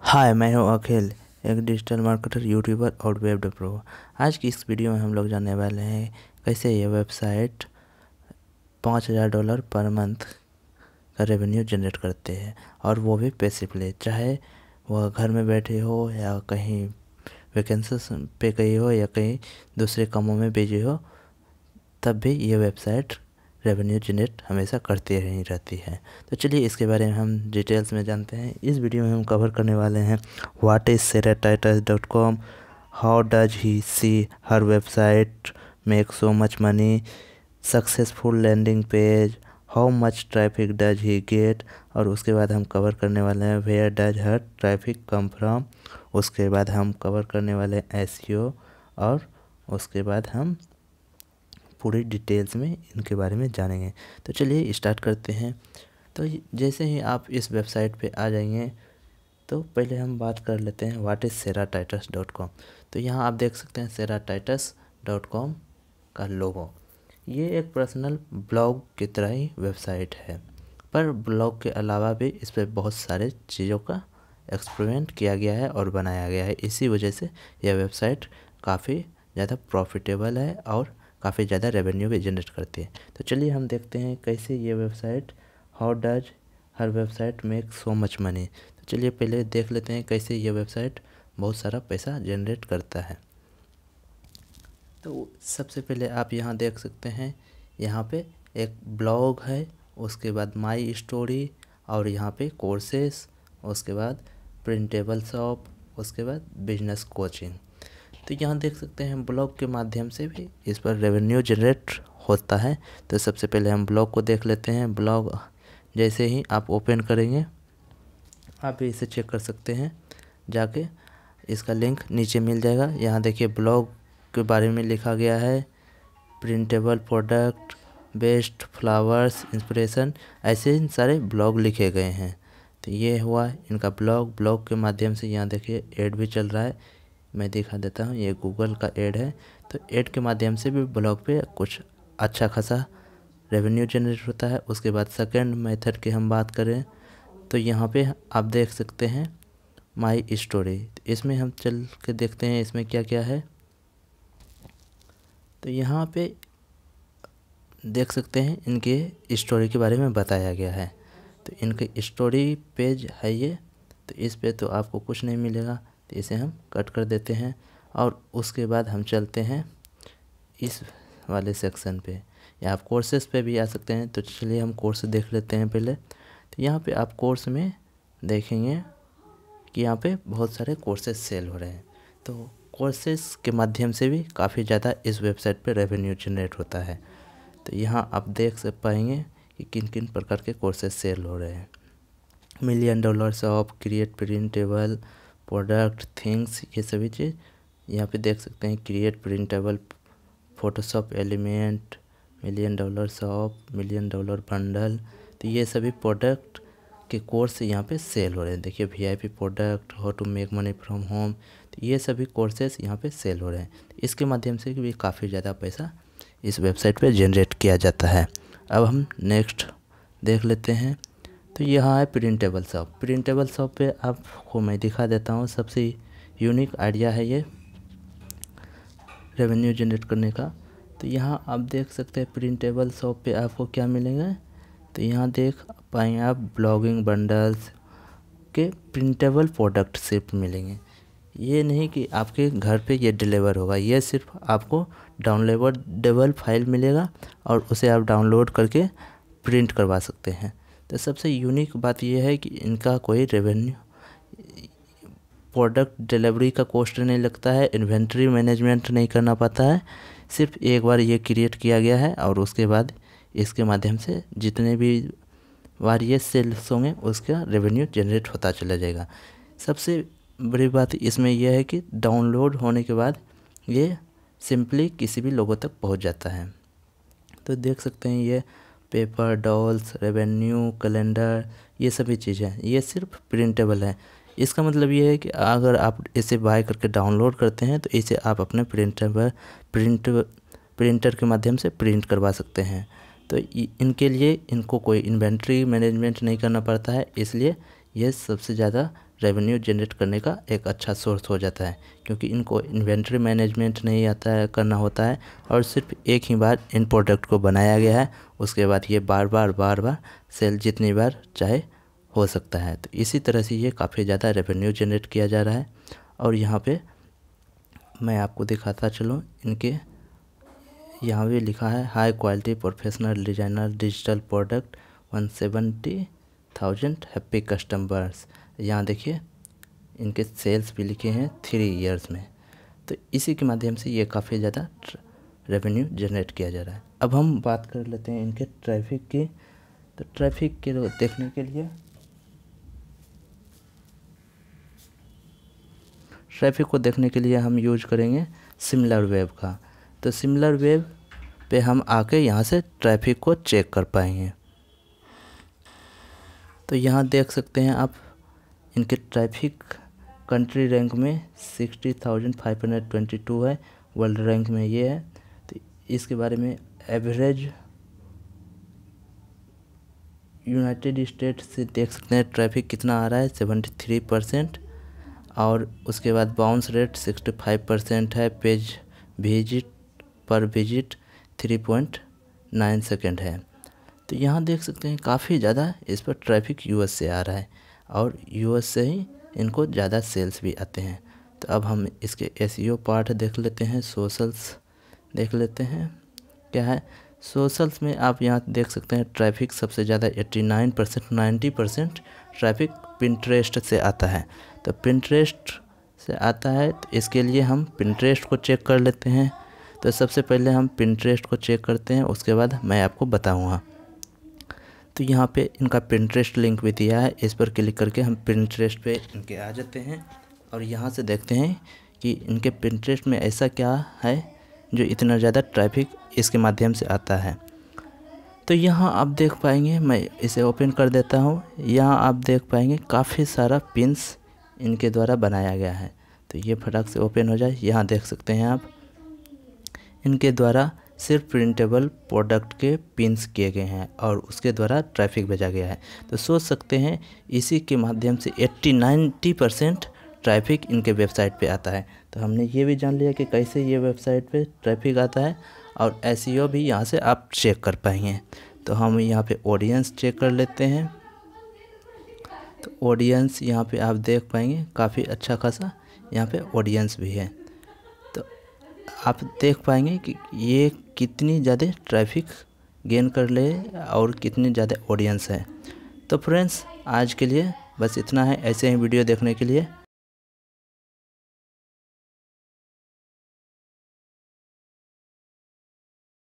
हाय मैं हूं अखिल एक डिजिटल मार्केटर यूट्यूबर और वेब प्रो आज की इस वीडियो में हम लोग जानने वाले हैं कैसे ये वेबसाइट पाँच हज़ार डॉलर पर मंथ का रेवेन्यू जनरेट करते हैं और वो भी पे चाहे वह घर में बैठे हो या कहीं वैकेंसी पे गई हो या कहीं दूसरे कामों में भेजे हो तब भी ये वेबसाइट रेवेन्यू जनरेट हमेशा करते ही रहती है तो चलिए इसके बारे में हम डिटेल्स में जानते हैं इस वीडियो में हम कवर करने वाले हैं what is Sarah Titus dot com how does he see her website make so much money successful landing page how much traffic does he get और उसके बाद हम कवर करने वाले हैं where does her traffic come from उसके बाद हम कवर करने वाले हैं एस e और उसके बाद हम पूरी डिटेल्स में इनके बारे में जानेंगे तो चलिए स्टार्ट करते हैं तो जैसे ही आप इस वेबसाइट पे आ जाएंगे तो पहले हम बात कर लेते हैं what is Sarah Titus dot com तो यहाँ आप देख सकते हैं सेरा टाइटस डॉट कॉम का लोगो ये एक पर्सनल ब्लॉग की तरह ही वेबसाइट है पर ब्लॉग के अलावा भी इस पर बहुत सारे चीज़ों का एक्सपेरिमेंट किया गया है और बनाया गया है इसी वजह से यह वेबसाइट काफ़ी ज़्यादा प्रॉफिटेबल है और काफ़ी ज़्यादा रेवेन्यू भी जनरेट करती है तो चलिए हम देखते हैं कैसे ये website how does her website make so much money तो चलिए पहले देख लेते हैं कैसे ये वेबसाइट बहुत सारा पैसा जनरेट करता है तो सबसे पहले आप यहाँ देख सकते हैं यहाँ पे एक ब्लॉग है उसके बाद माई स्टोरी और यहाँ पे कोर्सेस उसके बाद प्रिंटेबल शॉप उसके बाद बिजनेस कोचिंग तो यहाँ देख सकते हैं ब्लॉग के माध्यम से भी इस पर रेवेन्यू जनरेट होता है तो सबसे पहले हम ब्लॉग को देख लेते हैं ब्लॉग जैसे ही आप ओपन करेंगे आप इसे चेक कर सकते हैं जाके इसका लिंक नीचे मिल जाएगा यहाँ देखिए ब्लॉग के बारे में लिखा गया है printable product best flowers inspiration ऐसे इन सारे ब्लॉग लिखे गए हैं तो ये हुआ इनका ब्लॉग ब्लॉग के माध्यम से यहाँ देखिए एड भी चल रहा है मैं दिखा देता हूँ ये गूगल का एड है तो एड के माध्यम से भी ब्लॉग पे कुछ अच्छा खासा रेवेन्यू जनरेट होता है उसके बाद सेकेंड मेथड की हम बात करें तो यहाँ पे आप देख सकते हैं माई स्टोरी तो इसमें हम चल के देखते हैं इसमें क्या क्या है तो यहाँ पे देख सकते हैं इनके स्टोरी के बारे में बताया गया है तो इनके स्टोरी पेज है ये तो इस पे तो आपको कुछ नहीं मिलेगा तो इसे हम कट कर देते हैं और उसके बाद हम चलते हैं इस वाले सेक्शन पे या आप कोर्सेज पे भी आ सकते हैं तो चलिए हम कोर्स देख लेते हैं पहले तो यहाँ पे आप कोर्स में देखेंगे कि यहाँ पे बहुत सारे कोर्सेज सेल हो रहे हैं तो कोर्सेज के माध्यम से भी काफ़ी ज़्यादा इस वेबसाइट पे रेवेन्यू जनरेट होता है तो यहाँ आप देख सक पाएंगे कि किन किन प्रकार के कोर्सेज सेल हो रहे हैं million dollars off create printable product things ये सभी चीज़ यहाँ पे देख सकते हैं create printable Photoshop element million dollar shop million dollar bundle तो ये सभी प्रोडक्ट के कोर्स यहाँ पे सेल हो रहे हैं देखिए VIP product how to make money from home तो ये सभी कोर्सेस यहाँ पे सेल हो रहे हैं इसके माध्यम से भी काफ़ी ज़्यादा पैसा इस वेबसाइट पे जनरेट किया जाता है अब हम नेक्स्ट देख लेते हैं तो यहाँ है प्रिंटेबल शॉप प्रिंटेबल शॉप पे आपको मैं दिखा देता हूँ सबसे यूनिक आइडिया है ये रेवेन्यू जनरेट करने का तो यहाँ आप देख सकते हैं प्रिंटेबल शॉप पे आपको क्या मिलेंगे तो यहाँ देख पाएंगे आप ब्लॉगिंग बंडल्स के प्रिंटेबल प्रोडक्ट सिर्फ मिलेंगे ये नहीं कि आपके घर पे ये डिलीवर होगा ये सिर्फ आपको डबल फाइल मिलेगा और उसे आप डाउनलोड करके प्रिंट करवा सकते हैं तो सबसे यूनिक बात यह है कि इनका कोई रेवेन्यू प्रोडक्ट डिलीवरी का कॉस्ट नहीं लगता है इन्वेंट्री मैनेजमेंट नहीं करना पाता है सिर्फ एक बार ये क्रिएट किया गया है और उसके बाद इसके माध्यम से जितने भी बार ये सेल्स होंगे उसका रेवेन्यू जनरेट होता चला जाएगा सबसे बड़ी बात इसमें यह है कि डाउनलोड होने के बाद ये सिंपली किसी भी लोगों तक पहुंच जाता है तो देख सकते हैं ये पेपर डॉल्स रेवेन्यू कैलेंडर ये सभी चीज़ें हैं ये सिर्फ प्रिंटेबल है इसका मतलब ये है कि अगर आप इसे बाय करके डाउनलोड करते हैं तो इसे आप अपने प्रिंटर प्रिंट प्रिंटर के माध्यम से प्रिंट करवा सकते हैं तो इनके लिए इनको कोई इन्वेंट्री मैनेजमेंट नहीं करना पड़ता है इसलिए यह सबसे ज़्यादा रेवेन्यू जनरेट करने का एक अच्छा सोर्स हो जाता है क्योंकि इनको इन्वेंट्री मैनेजमेंट नहीं आता है करना होता है और सिर्फ एक ही बार इन प्रोडक्ट को बनाया गया है उसके बाद ये बार बार बार बार सेल जितनी बार चाहे हो सकता है तो इसी तरह से ये काफ़ी ज़्यादा रेवेन्यू जनरेट किया जा रहा है और यहाँ पर मैं आपको दिखाता चलूँ इनके यहाँ भी लिखा है high quality professional designer digital product one seventy thousand happy customers यहाँ देखिए इनके सेल्स भी लिखे हैं थ्री ईयर्स में तो इसी के माध्यम से ये काफ़ी ज़्यादा रेवेन्यू जनरेट किया जा रहा है अब हम बात कर लेते हैं इनके ट्रैफिक की तो ट्रैफिक के देखने के लिए ट्रैफिक को देखने के लिए हम यूज करेंगे सिमिलर वेब का तो सिमिलर वेब पे हम आके यहाँ से ट्रैफिक को चेक कर पाएंगे तो यहाँ देख सकते हैं आप इनके ट्रैफिक कंट्री रैंक में sixty thousand five hundred twenty two है वर्ल्ड रैंक में ये है तो इसके बारे में एवरेज यूनाइटेड स्टेट से देख सकते हैं ट्रैफिक कितना आ रहा है सेवेंटी थ्री परसेंट और उसके बाद bounce rate sixty five percent है पेज विजिट पर visit three point nine second है तो यहाँ देख सकते हैं काफ़ी ज़्यादा इस पर ट्रैफिक यूएस से आ रहा है और यूएस से ही इनको ज़्यादा सेल्स भी आते हैं तो अब हम इसके एसईओ e पार्ट देख लेते हैं सोशल्स देख लेते हैं क्या है सोशल्स में आप यहाँ देख सकते हैं ट्रैफिक सबसे ज़्यादा 89 percent ninety percent traffic Pinterest से आता है तो पिंट्रेस्ट से आता है तो इसके लिए हम पिंट्रेस्ट को चेक कर लेते हैं तो सबसे पहले हम पिंट्रेस्ट को चेक करते हैं उसके बाद मैं आपको बताऊँगा तो यहाँ पे इनका प्रिंटरेस्ट लिंक भी दिया है इस पर क्लिक करके हम प्रिंटरेस्ट पे इनके आ जाते हैं और यहाँ से देखते हैं कि इनके प्रिंटरेस्ट में ऐसा क्या है जो इतना ज़्यादा ट्रैफिक इसके माध्यम से आता है तो यहाँ आप देख पाएंगे मैं इसे ओपन कर देता हूँ यहाँ आप देख पाएंगे काफ़ी सारा पिंस इनके द्वारा बनाया गया है तो ये फटाक से ओपन हो जाए यहाँ देख सकते हैं आप इनके द्वारा सिर्फ प्रिंटेबल प्रोडक्ट के पिंस किए गए हैं और उसके द्वारा ट्रैफिक भेजा गया है तो सोच सकते हैं इसी के माध्यम से 80 90 परसेंट ट्रैफिक इनके वेबसाइट पे आता है तो हमने ये भी जान लिया कि कैसे ये वेबसाइट पे ट्रैफिक आता है और एस e भी यहाँ से आप चेक कर पाएंगे तो हम यहाँ पर ऑडियंस चेक कर लेते हैं तो ऑडियंस यहाँ पर आप देख पाएंगे काफ़ी अच्छा खासा यहाँ पर ऑडियंस भी है तो आप देख पाएंगे कि ये कितनी ज़्यादा ट्रैफिक गेन कर ले और कितनी ज़्यादा ऑडियंस है तो फ्रेंड्स आज के लिए बस इतना है ऐसे ही वीडियो देखने के लिए